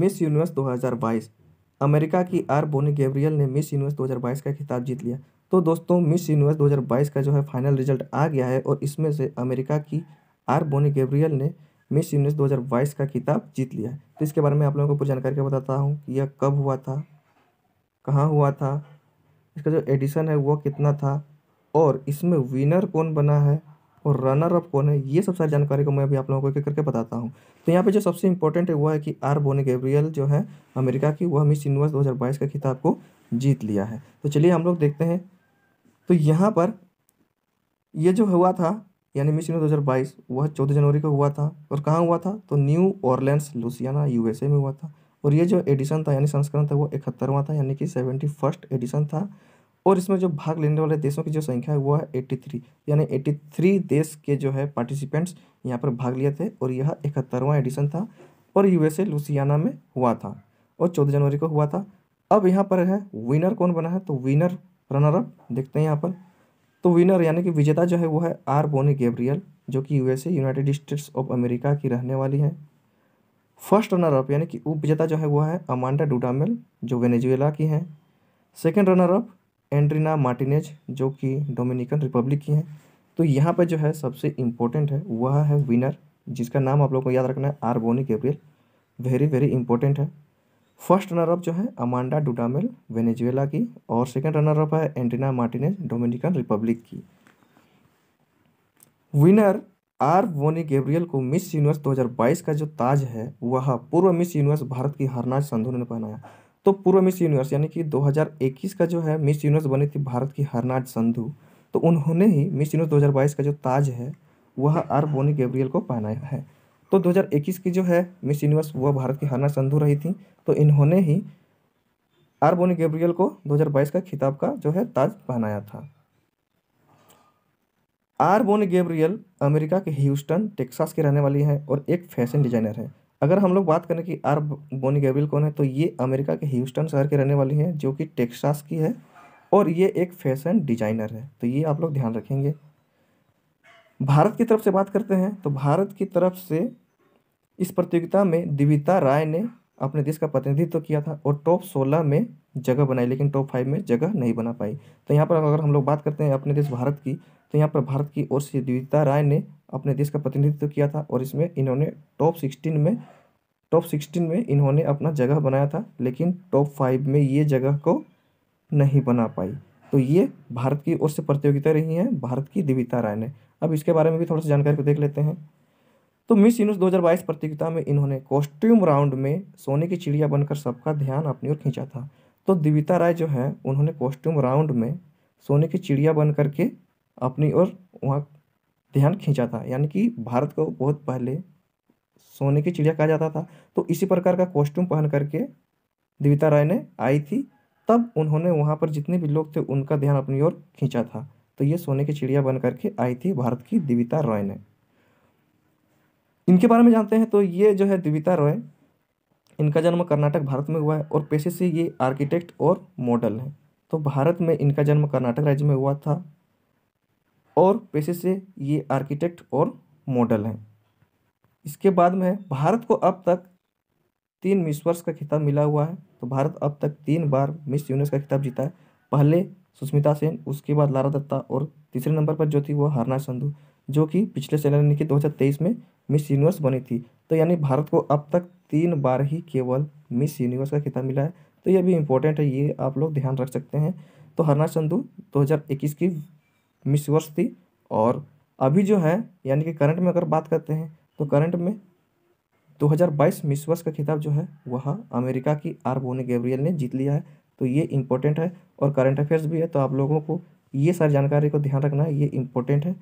miss Universe 2022 America की R Bonney Gabriel ने Miss Universe 2022 का खिताब जीत लिया तो दोस्तों मिस यूनिवर्स 2022 का जो है फाइनल रिजल्ट आ गया है और इसमें से अमेरिका की आर बोनी गैब्रियल ने मिस यूनिवर्स 2022 का खिताब जीत लिया है तो इसके बारे में आप लोगों को पूरी जानकारी बताता हूँ कि यह कब हुआ था कहाँ हुआ था इसका जो एडिशन है वह कितना था और इसमें विनर कौन बना है और रनर अप कौन है ये सब सारी जानकारी को मैं अभी आप लोगों को एक करके बताता हूँ तो यहाँ पे जो सबसे इंपॉर्टेंट है वो है कि आर बोनी गैब्रियल जो है अमेरिका की वह मिस यूनिवर्स 2022 का खिताब को जीत लिया है तो चलिए हम लोग देखते हैं तो यहाँ पर ये जो हुआ था यानी मिस यूनिवर्स दो वह चौदह जनवरी को हुआ था और कहाँ हुआ था तो न्यू ऑरलैंड लुसियाना यू में हुआ था और ये जो एडिशन था यानी संस्करण था वो इकहत्तरवां था यानी कि सेवेंटी फर्स्ट एडिशन था और इसमें जो भाग लेने वाले देशों की जो संख्या है वो है एट्टी थ्री यानी एट्टी थ्री देश के जो है पार्टिसिपेंट्स यहाँ पर भाग लिए थे और यह इकहत्तरवा एडिशन था और यूएसए लुसियाना में हुआ था और चौदह जनवरी को हुआ था अब यहाँ पर है विनर कौन बना है तो विनर रनर अप देखते हैं यहाँ पर तो विनर यानी कि विजेता जो है वो है आर बोनी गेब्रियल जो कि USA United States of America की रहने वाली हैं फर्स्ट रनर अप यानी कि विजेता जो है वो है अमांडा डूडामेल जो वेनेजुएला की हैं second runner up Andreina Martinez जो कि डोमिनिकन रिपब्लिक की हैं तो यहाँ पर जो है सबसे इम्पोर्टेंट है वह है विनर जिसका नाम आप लोग को याद रखना है R Bonney Gabriel very very important है फर्स्ट रनर अप जो है अमांडा डुडामेल वेनेजुएला की और सेकंड रनर अप है एंटीना मार्टिनेज डोमिनिकन रिपब्लिक की विनर आर बोनी गैब्रियल को मिस यूनिवर्स 2022 का जो ताज है वह पूर्व मिस यूनिवर्स भारत की हरनाज संधू ने पहनाया तो पूर्व मिस यूनिवर्स यानी कि 2021 का जो है मिस यूनिवर्स बनी थी भारत की हरनाज संधू तो उन्होंने ही मिस यूनिवर्स 2022 का जो ताज है वह आर बोनी गैब्रियल को पहनाया है तो 2021 की जो है मिस यूनिवर्स वह भारत की हरनाज संधू रही थी तो इन्होंने ही आर बोनी गैब्रियल को 2022 का खिताब का जो है ताज पहनाया था आर बोनी गैब्रियल अमेरिका के ह्यूस्टन टेक्सास के रहने वाली हैं और एक फैशन डिजाइनर है अगर हम लोग बात करें कि आर बोनी गैब्रियल कौन है तो ये अमेरिका के ह्यूस्टन शहर के रहने वाली हैं जो कि टेक्सास की है और ये एक फैशन डिजाइनर है तो ये आप लोग ध्यान रखेंगे भारत की तरफ से बात करते हैं तो भारत की तरफ से इस प्रतियोगिता में दिविता राय ने अपने देश का प्रतिनिधित्व तो किया था और टॉप सोलह में जगह बनाई लेकिन टॉप फाइव में जगह नहीं बना पाई तो यहाँ पर अगर हम लोग बात करते हैं अपने देश भारत की तो यहाँ पर भारत की ओर से द्विता राय ने अपने देश का प्रतिनिधित्व तो किया था और इसमें इन्होंने टॉप सिक्सटीन में टॉप सिक्सटीन में इन्होंने अपना जगह बनाया था लेकिन टॉप फाइव में ये जगह को नहीं बना पाई तो ये भारत की ओर से प्रतियोगिता रही है भारत की दिविता राय ने अब इसके बारे में भी थोड़ा सा जानकारी को देख लेते हैं तो मिस यूनिवर्स 2022 प्रतियोगिता में इन्होंने कॉस्ट्यूम राउंड में सोने की चिड़िया बनकर सबका ध्यान अपनी ओर खींचा था तो दिविता राय जो है उन्होंने कॉस्ट्यूम राउंड में सोने की चिड़िया बन करके अपनी ओर वहाँ ध्यान खींचा था यानी कि भारत को बहुत पहले सोने की चिड़िया कहा जाता था तो इसी प्रकार का कॉस्ट्यूम पहन करके दिविता राय ने आई थी तब उन्होंने वहाँ पर जितने भी लोग थे उनका ध्यान अपनी ओर खींचा था तो ये सोने की चिड़िया बन करके आई थी भारत की दिविता राय ने इनके बारे में जानते हैं तो ये जो है दिविता रॉय इनका जन्म कर्नाटक भारत में हुआ है और पेशे से ये आर्किटेक्ट और मॉडल हैं तो भारत में इनका जन्म कर्नाटक राज्य में हुआ था और पेशे से ये आर्किटेक्ट और मॉडल हैं इसके बाद में भारत को अब तक तीन मिस वर्ष का खिताब मिला हुआ है तो भारत अब तक तीन बार मिस यूनिवर्स का खिताब जीता है पहले सुष्मिता सेन उसके बाद लारा दत्ता और तीसरे नंबर पर जो थी वो हरना संधू जो कि पिछले साल यानी कि 2023 में मिस यूनिवर्स बनी थी तो यानी भारत को अब तक तीन बार ही केवल मिस यूनिवर्स का खिताब मिला है तो ये भी इम्पोर्टेंट है ये आप लोग ध्यान रख सकते हैं तो हरना चंदू दो की मिस यूनिवर्स थी और अभी जो है यानी कि करंट में अगर बात करते हैं तो करंट में 2022 मिस वर्ष का खिताब जो है वह अमेरिका की आर बोनी गैब्रियल ने जीत लिया है तो ये इम्पोर्टेंट है और करंट अफेयर्स भी है तो आप लोगों को ये सारी जानकारी को ध्यान रखना है ये इम्पोर्टेंट है